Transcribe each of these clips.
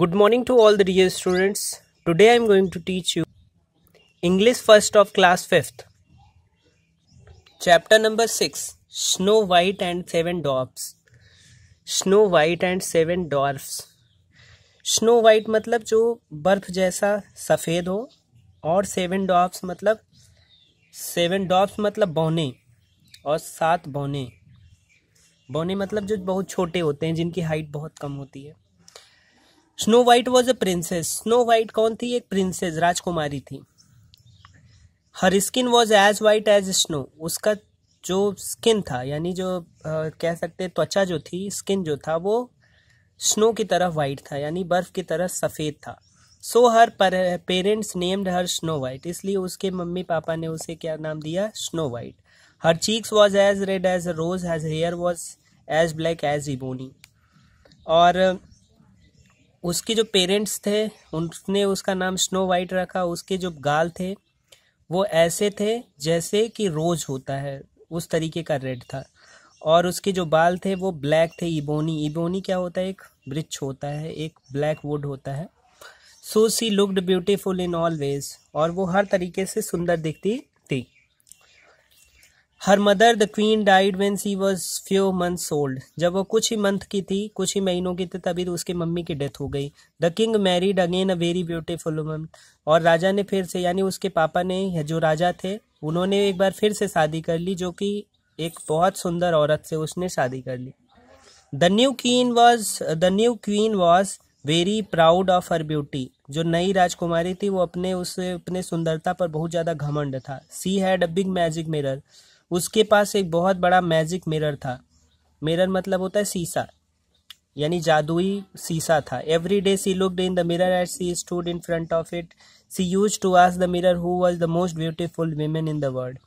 good morning to all the dear students today i am going to teach you english first of class 5th chapter number 6 snow white and seven dwarfs snow white and seven dwarfs snow white मतलब जो बर्फ जैसा सफ़ेद हो और seven डॉप्स मतलब seven डॉप्स मतलब बौने और सात बौने बौने मतलब जो बहुत छोटे होते हैं जिनकी हाइट बहुत कम होती है Snow white was a princess snow white कौन थी एक प्रिंसेस राजकुमारी थी हर skin was as white as snow उसका जो स्किन था यानी जो आ, कह सकते त्वचा जो थी स्किन जो था वो स्नो की तरह वाइट था यानी बर्फ की तरह सफ़ेद था so her parents named her snow white इसलिए उसके मम्मी पापा ने उसे क्या नाम दिया snow white her cheeks was as red as rose his hair was as black as ebony और उसके जो पेरेंट्स थे उनने उसका नाम स्नो वाइट रखा उसके जो गाल थे वो ऐसे थे जैसे कि रोज होता है उस तरीके का रेड था और उसके जो बाल थे वो ब्लैक थे इबोनी इबोनी क्या होता है एक वृक्ष होता है एक ब्लैक वुड होता है so she looked beautiful in all ways और वो हर तरीके से सुंदर दिखती her mother the queen died when she was few months old जब वो कुछ ही मंथ की थी कुछ ही महीनों की थी तभी तो उसकी मम्मी की डेथ हो गई the king married again a very beautiful woman और राजा ने फिर से यानी उसके पापा ने जो राजा थे उन्होंने एक बार फिर से शादी कर ली जो कि एक बहुत सुंदर औरत से उसने शादी कर ली the new queen was the new queen was very proud of her beauty जो नई राजकुमारी थी वो अपने उस अपने सुंदरता पर बहुत ज़्यादा घमंड था she had a big magic mirror उसके पास एक बहुत बड़ा मैजिक मिरर था मिरर मतलब होता है सीसा यानी जादुई सीसा था every day she looked in the mirror at she stood in front of it she used to ask the mirror who was the most beautiful women in the world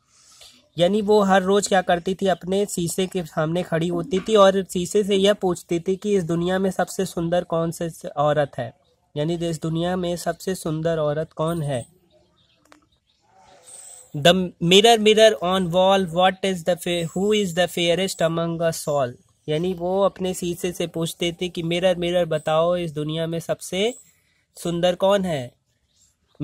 यानी वो हर रोज क्या करती थी अपने शीशे के सामने खड़ी होती थी और शीशे से यह पूछती थी कि इस दुनिया में सबसे सुंदर कौन से औरत है यानी इस दुनिया में सबसे सुंदर औरत कौन है the mirror mirror on wall what is the who is the fairest among a all यानी वो अपने शीशे से पूछते थे कि मिरर मिरर बताओ इस दुनिया में सबसे सुंदर कौन है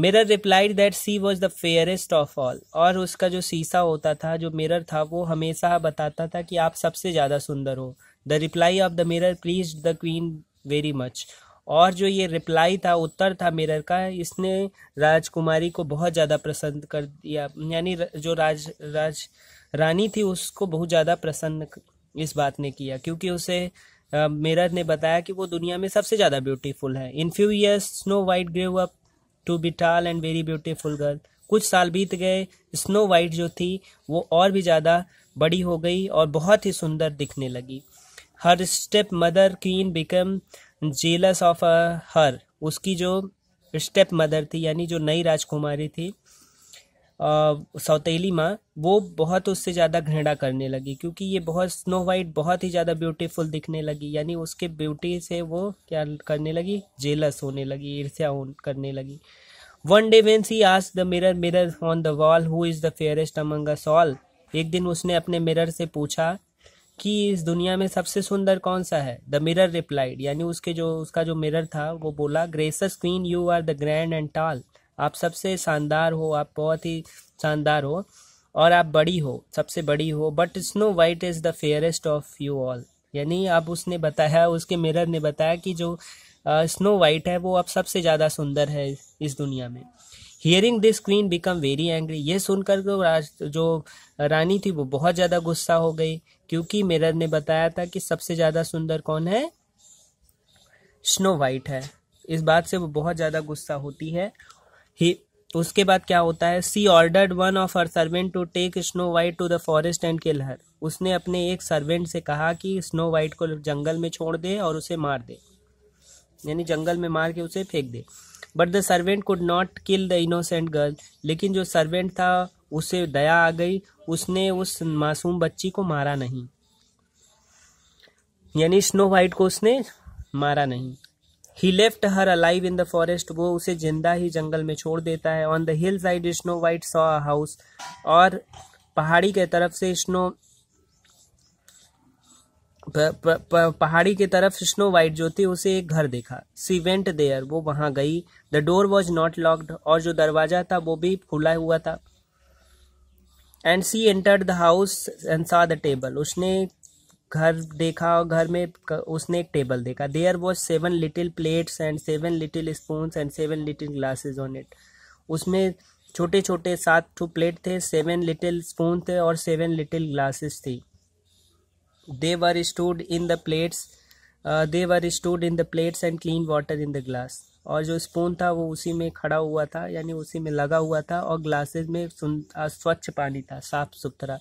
mirror replied that she was the fairest of all और उसका जो शीशा होता था जो मिरर था वो हमेशा बताता था कि आप सबसे ज़्यादा सुंदर हो the reply of the mirror please the queen very much और जो ये रिप्लाई था उत्तर था मिरर का इसने राजकुमारी को बहुत ज़्यादा प्रसन्न कर दिया यानी जो राज राज रानी थी उसको बहुत ज़्यादा प्रसन्न इस बात ने किया क्योंकि उसे मिरर ने बताया कि वो दुनिया में सबसे ज़्यादा ब्यूटीफुल है in few years snow white grew up to be tall and very beautiful girl कुछ साल बीत गए स्नो वाइट जो थी वो और भी ज़्यादा बड़ी हो गई और बहुत ही सुंदर दिखने लगी her step mother queen become jealous of her उसकी जो स्टेप मदर थी यानी जो नई राजकुमारी थी uh, सौतेली माँ वो बहुत उससे ज़्यादा घृणा करने लगी क्योंकि ये बहुत स्नो वाइट बहुत ही ज़्यादा ब्यूटीफुल दिखने लगी यानी उसके ब्यूटी से वो क्या करने लगी जेलस होने लगी ईर्ष्या करने लगी वन डे वेन सी आज the mirror mirror on the wall who is the fairest among us all एक दिन उसने अपने मिरर से पूछा कि इस दुनिया में सबसे सुंदर कौन सा है द मिरर रिप्लाइड यानी उसके जो उसका जो मिरर था वो बोला gracious queen you are the grand and tall आप सबसे शानदार हो आप बहुत ही शानदार हो और आप बड़ी हो सबसे बड़ी हो but snow white is the fairest of you all यानी अब उसने बताया उसके मिरर ने बताया कि जो स्नो uh, वाइट है वो अब सबसे ज़्यादा सुंदर है इस दुनिया में hearing this queen become very angry ये सुनकर जो रानी थी वो बहुत ज़्यादा गुस्सा हो गई क्योंकि मिरर ने बताया था कि सबसे ज़्यादा सुंदर कौन है स्नो वाइट है इस बात से वो बहुत ज़्यादा गुस्सा होती है ही उसके बाद क्या होता है she ordered one of her servant to take snow white to the forest and kill her उसने अपने एक सर्वेंट से कहा कि स्नो वाइट को जंगल में छोड़ दे और उसे मार दे यानी जंगल में मार के उसे फेंक दे but the servant could not kill the innocent girl लेकिन जो सर्वेंट था उसे दया आ गई उसने उस मासूम बच्ची को मारा नहीं यानी स्नो वाइट को उसने मारा नहीं he left her alive in the forest वो उसे जिंदा ही जंगल में छोड़ देता है on the hill side snow white saw a house और पहाड़ी के तरफ से स्नो पहाड़ी के तरफ स्नो वाइट जो थी उसे एक घर देखा सी वेंट देयर वो वहां गई the door was not locked और जो दरवाजा था वो भी खुला हुआ था and she entered the house and saw the table उसने घर देखा और घर में उसने एक टेबल देखा there was seven little plates and seven little spoon and seven little glasses on it उसमें छोटे छोटे सात टू प्लेट थे सेवन लिटिल स्पून थे और सेवन लिटिल ग्लासेस थी they were stood in the plates they were stood in the plates and clean water in the glass और जो स्पून था वो उसी में खड़ा हुआ था यानी उसी में लगा हुआ था और ग्लासेस में सुन स्वच्छ पानी था साफ सुथरा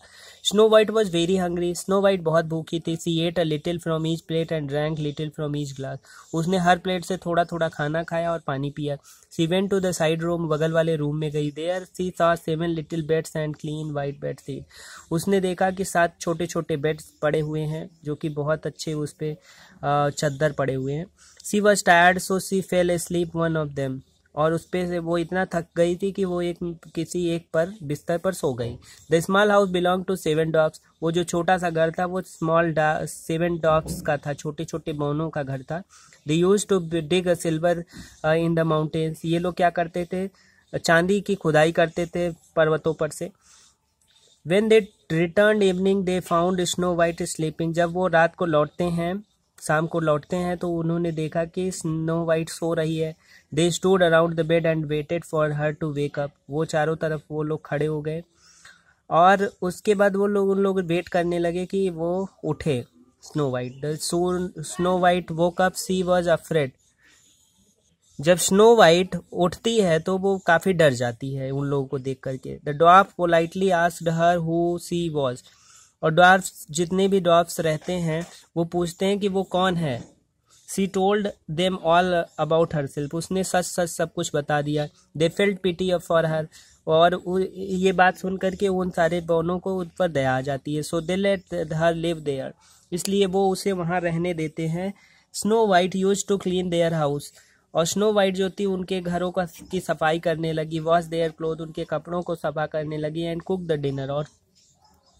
snow white was very hungry snow white बहुत भूखी थी she ate a little from each plate and drank little from each glass उसने हर प्लेट से थोड़ा थोड़ा खाना खाया और पानी पिया she went to the side room बगल वाले रूम में गई there she saw seven little beds and clean white bed थी उसने देखा कि सात छोटे छोटे बेड्स पड़े हुए हैं जो कि बहुत अच्छे उस पर चद्दर पड़े हुए हैं she was tired so she fell sleep one of them और उस पर वो इतना थक गई थी कि वो एक किसी एक पर बिस्तर पर सो गई the small house belong to seven dwarfs वो जो छोटा सा घर था वो स्मॉल सेवन डॉग्स का था छोटे छोटे बोनों का घर था they used to dig a silver in the mountains ये लोग क्या करते थे चांदी की खुदाई करते थे पर्वतों पर से when they return evening they found snow white sleeping जब वो रात को लौटते हैं शाम को लौटते हैं तो उन्होंने देखा कि स्नो वाइट सो रही है they stood around the bed and waited for her to wake up वो चारों तरफ वो लोग खड़े हो गए और उसके बाद वो लोग उन लोग वेट करने लगे कि वो उठे snow white the snow white woke up she was afraid जब स्नो वाइट उठती है तो वो काफ़ी डर जाती है उन लोगों को देख करके the dwarf politely asked her who she was और डॉर्फ्स जितने भी डॉर्फ्स रहते हैं वो पूछते हैं कि वो कौन है she told them all about herself उसने सच सच सब कुछ बता दिया they felt pity for her और ये बात सुन करके उन सारे बोनों को उन पर दया आ जाती है so they let her live there इसलिए वो उसे वहाँ रहने देते हैं snow white used to clean their house और स्नो वाइट जो थी उनके घरों का की सफाई करने लगी वॉश देयर क्लोथ उनके कपड़ों को सफा करने लगी एंड कुक द डिनर और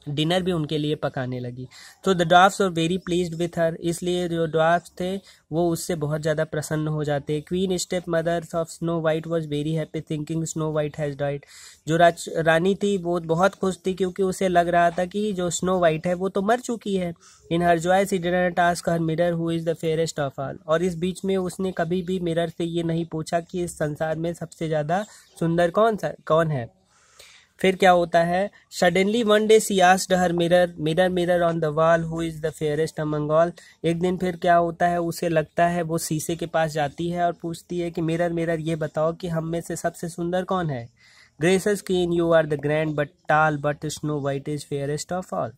डिनर भी उनके लिए पकाने लगी तो द ड्राफ्स और वेरी प्लीज विथ हर इसलिए जो ड्राफ्ट थे वो उससे बहुत ज़्यादा प्रसन्न हो जाते queen step mothers of snow white was very happy thinking snow white has died जो राज रानी थी वो बहुत खुश थी क्योंकि उसे लग रहा था कि जो स्नो वाइट है वो तो मर चुकी है in her joy she didn't ask her mirror who is the fairest of all और इस बीच में उसने कभी भी मिरर से ये नहीं पूछा कि इस संसार में सबसे ज़्यादा सुंदर कौन सा कौन है फिर क्या होता है सडनली वन डे सी आस her mirror mirror mirror on the wall who is the fairest among all एक दिन फिर क्या होता है उसे लगता है वो शीशे के पास जाती है और पूछती है कि मिरर मिरर ये बताओ कि हम में से सबसे सुंदर कौन है gracious queen you are the grand but tall but snow white is fairest of all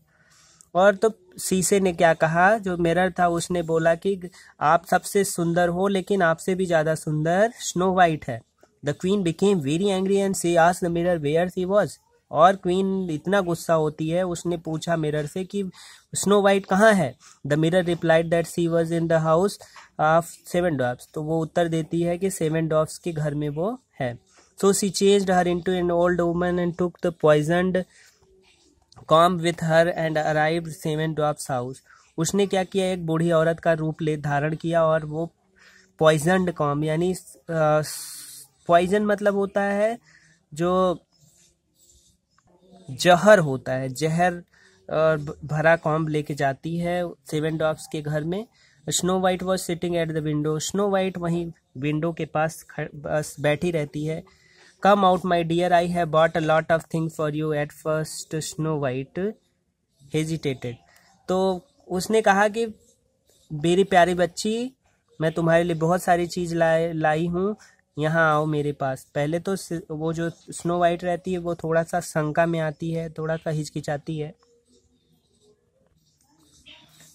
और तो शीशे ने क्या कहा जो मिरर था उसने बोला कि आप सबसे सुंदर हो लेकिन आपसे भी ज़्यादा सुंदर स्नो वाइट है the queen became very angry and she आस the mirror where she was और क्वीन इतना गुस्सा होती है उसने पूछा मिरर से कि स्नो वाइट कहाँ है the mirror replied that she was in the house of seven dwarfs तो वो उत्तर देती है कि सेवन डॉप्स के घर में वो है so she change her in into an old woman and took the poisoned comb with her and arrive seven dwarfs house उसने क्या किया एक बूढ़ी औरत का रूप ले धारण किया और वो पॉइजनड कॉम यानी पॉइजन मतलब होता है जो जहर होता है जहर भरा कॉम्ब लेके जाती है सेवन डॉग्स के घर में snow white was sitting at the window snow white वहीं विंडो के पास बस बैठी रहती है come out my dear I have bought a lot of thing for you at first snow white hesitated तो उसने कहा कि मेरी प्यारी बच्ची मैं तुम्हारे लिए बहुत सारी चीज़ लाए लाई हूँ यहाँ आओ मेरे पास पहले तो वो जो स्नो वाइट रहती है वो थोड़ा सा शंका में आती है थोड़ा सा हिचकिचाती है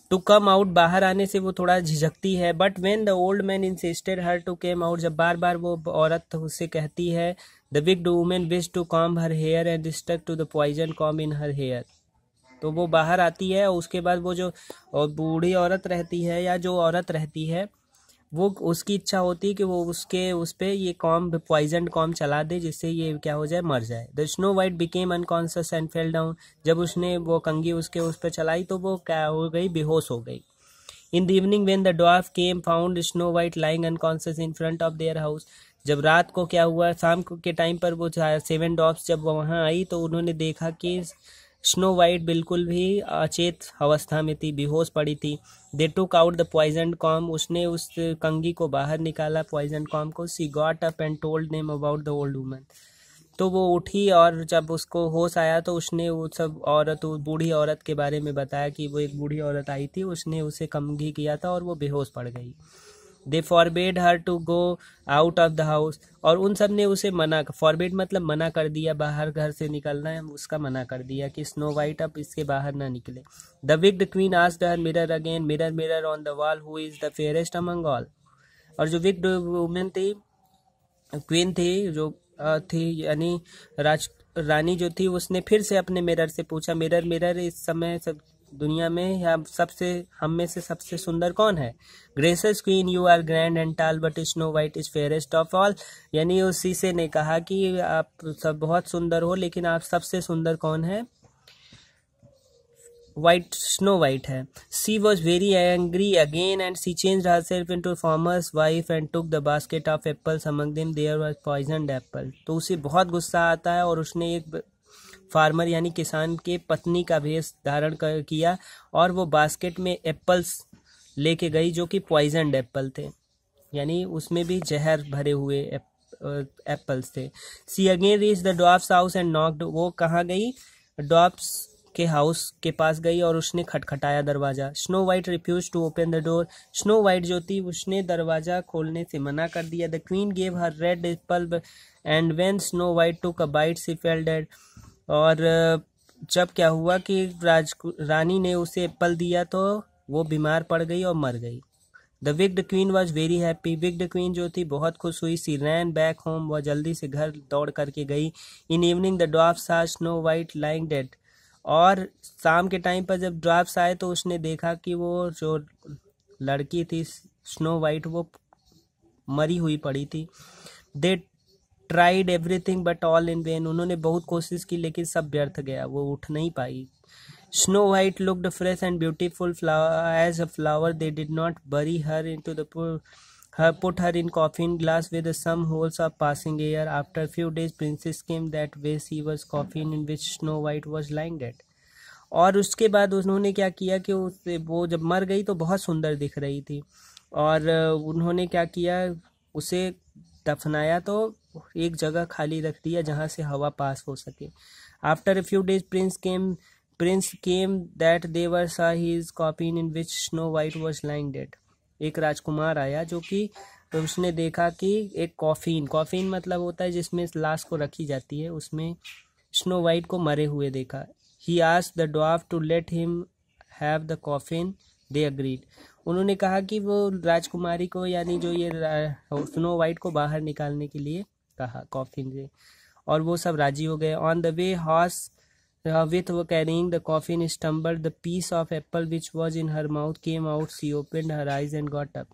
टू कम आउट बाहर आने से वो थोड़ा झिझकती है but when the old man insisted her to came out जब बार बार वो औरत उससे कहती है the big do women wish to comb her hair and stuck to the poison comb in her hair तो वो बाहर आती है और उसके बाद वो जो बूढ़ी औरत रहती है या जो औरत रहती है वो उसकी इच्छा होती है कि वो उसके उस पर ये कॉम पॉइजन कॉम चला दे जिससे ये क्या हो जाए मर जाए the snow white became unconscious and fell down जब उसने वो कंगी उसके उस पर चलाई तो वो क्या हो गई बेहोश हो गई in the evening when the dwarf came found snow white lying unconscious in front of their house जब रात को क्या हुआ शाम के टाइम पर वो सेवन डॉफ्स जब वहाँ आई तो उन्होंने देखा कि स्नो वाइट बिल्कुल भी अचेत अवस्था में थी बेहोश पड़ी थी they took out the poison comb उसने उस कंगी को बाहर निकाला पॉइजन कॉम को she got up and told them about the old woman तो वो उठी और जब उसको होश आया तो उसने वो सब औरत बूढ़ी औरत के बारे में बताया कि वो एक बूढ़ी औरत आई थी उसने उसे कमघी किया था और वो बेहोश पड़ गई they forbade her to go out of the house और उन सब ने उसे मना फॉरबेड मतलब मना कर दिया बाहर घर से निकलना है उसका मना कर दिया कि स्नो वाइट अब इसके बाहर ना निकले the wicked queen asked her mirror again mirror mirror on the wall who is the fairest among all और जो विग्ड वुमेन थी क्वीन थी जो थी यानी राज रानी जो थी उसने फिर से अपने मिरर से पूछा मिरर मिरर इस समय सब दुनिया में या सबसे हम में से सबसे सुंदर कौन है gracious queen you are grand and tall but snow White is fairest of all यानी उसी से ने कहा कि आप सब बहुत सुंदर हो लेकिन आप सबसे सुंदर कौन है वाइट स्नो वाइट है she was very angry again and she change herself into farmer's wife and took the basket of apple among them there was poison apple तो उसे बहुत गुस्सा आता है और उसने एक फार्मर यानी किसान के पत्नी का भेष धारण कर किया और वो बास्केट में एप्पल्स लेके गई जो कि पॉइजनड एप्पल थे यानी उसमें भी जहर भरे हुए एप्पल्स थे she again reach the dwarfs house and knocked वो कहाँ गई डॉप्स के हाउस के पास गई और उसने खटखटाया दरवाज़ा Snow White refuse to open the door Snow white जो थी उसने दरवाज़ा खोलने से मना कर दिया the queen gave her red apple and when Snow white took bite she fell dead और जब क्या हुआ कि राज रानी ने उसे एप्पल दिया तो वो बीमार पड़ गई और मर गई the wicked queen was very happy wicked queen जो थी बहुत खुश हुई सी रैन बैक होम वह जल्दी से घर दौड़ करके गई in evening the dwarfs saw Snow white lying dead और शाम के टाइम पर जब ड्राफ्ट आए तो उसने देखा कि वो जो लड़की थी स्नो वाइट वो मरी हुई पड़ी थी they tried everything but all in vain उन्होंने बहुत कोशिश की लेकिन सब व्यर्थ गया वो उठ नहीं पाई Snow White looked fresh and beautiful flower as a flower they did not bury her in to the her put her in coffin glass with some holes of passing air. After a few days, princess came that way she was coffin in which Snow White was lying और उसके बाद उन्होंने क्या किया कि उससे वो जब मर गई तो बहुत सुंदर दिख रही थी और उन्होंने क्या किया उसे दफनाया तो एक जगह खाली रख दिया जहाँ से हवा पास हो सके after a few days prince came prince came that देवर saw his coffin in which Snow white was lying dead एक राजकुमार आया जो कि तो उसने देखा कि एक कॉफ़ीन कॉफ़ीन मतलब होता है जिसमें लाश को रखी जाती है उसमें स्नो वाइट को मरे हुए देखा ही आज the dwarfs to let him have the coffin they agreed उन्होंने कहा कि वो राजकुमारी को यानी जो ये स्नो वाइट को बाहर निकालने के लिए कहा कॉफिन से और वो सब राजी हो गए on the way horse with वो carrying the coffin stumble the piece of apple which was in her mouth came out she open her eyes and got up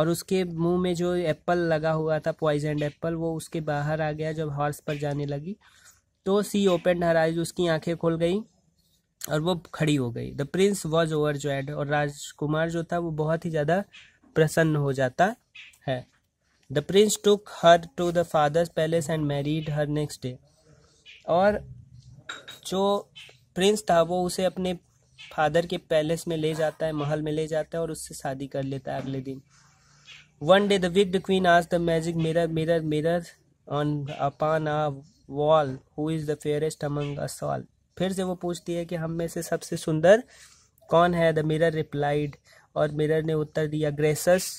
और उसके मुंह में जो एप्पल लगा हुआ था पॉइजन एप्पल वो उसके बाहर आ गया जब हॉर्स पर जाने लगी तो सी ओपन हर आइज उसकी आंखें खुल गई और वो खड़ी हो गई the prince was overjoyed और राजकुमार जो था वो बहुत ही ज़्यादा प्रसन्न हो जाता है the prince took her to the father's palace and married her next day और जो प्रिंस था वो उसे अपने फादर के पैलेस में ले जाता है महल में ले जाता है और उससे शादी कर लेता है अगले दिन one day the wicked queen आज the magic mirror mirror mirror on upon a wall who is the fairest among us all फिर से वो पूछती है कि हम में से सबसे सुंदर कौन है द मिरर रिप्लाइड और मिरर ने उत्तर दिया gracious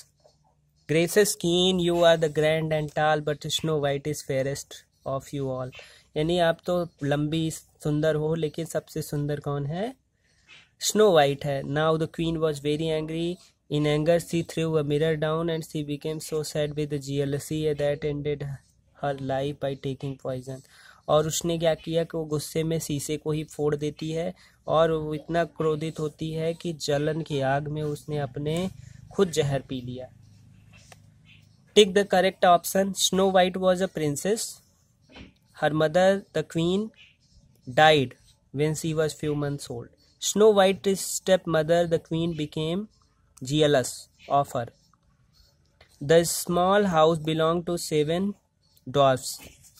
gracious queen you are the grand and tall but snow white is fairest of you all यानी आप तो लंबी सुंदर हो लेकिन सबसे सुंदर कौन है स्नो वाइट है now the queen was very angry in anger she threw a mirror down and she became so sad with jealousy that ended her life by taking poison और उसने क्या किया कि वो गुस्से में शीशे को ही फोड़ देती है और वो इतना क्रोधित होती है कि जलन की आग में उसने अपने खुद जहर पी लिया Take the correct option. Snow White was a princess. Her mother, the queen, died when she was few months old. Snow White's stepmother, the queen, became jealous of her. The small house belonged to seven dwarfs.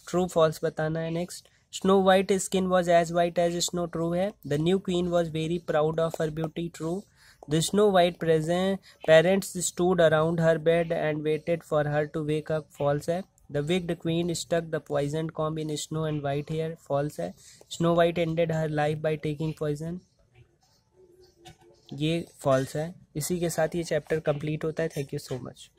True, false, बताना है next. Snow White's skin was as white as snow. True है. The new queen was very proud of her beauty. True. The snow White present parents stood around her bed and waited for her to wake up false है the wicked queen stuck the poison comb in Snow and White hair false है Snow White ended her life by taking poison ये false है इसी के साथ ये chapter complete होता है थैंक यू सो मच